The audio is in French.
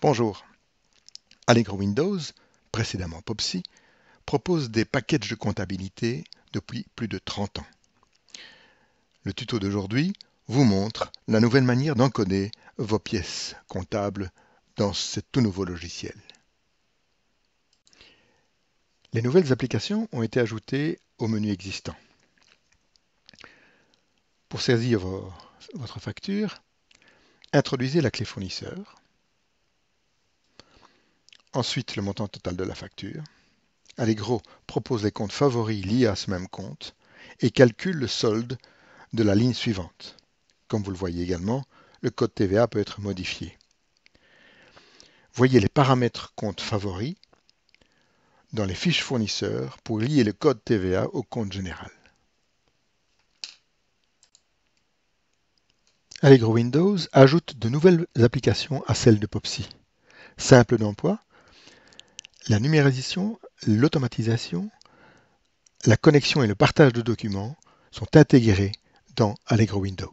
Bonjour. Allegro Windows, précédemment Popsy, propose des paquets de comptabilité depuis plus de 30 ans. Le tuto d'aujourd'hui vous montre la nouvelle manière d'encoder vos pièces comptables dans ce tout nouveau logiciel. Les nouvelles applications ont été ajoutées au menu existant. Pour saisir votre facture, introduisez la clé fournisseur ensuite le montant total de la facture. Allegro propose les comptes favoris liés à ce même compte et calcule le solde de la ligne suivante. Comme vous le voyez également, le code TVA peut être modifié. Voyez les paramètres compte favoris dans les fiches fournisseurs pour lier le code TVA au compte général. Allegro Windows ajoute de nouvelles applications à celles de Popsy. Simple d'emploi, la numérisation, l'automatisation, la connexion et le partage de documents sont intégrés dans Allegro Windows.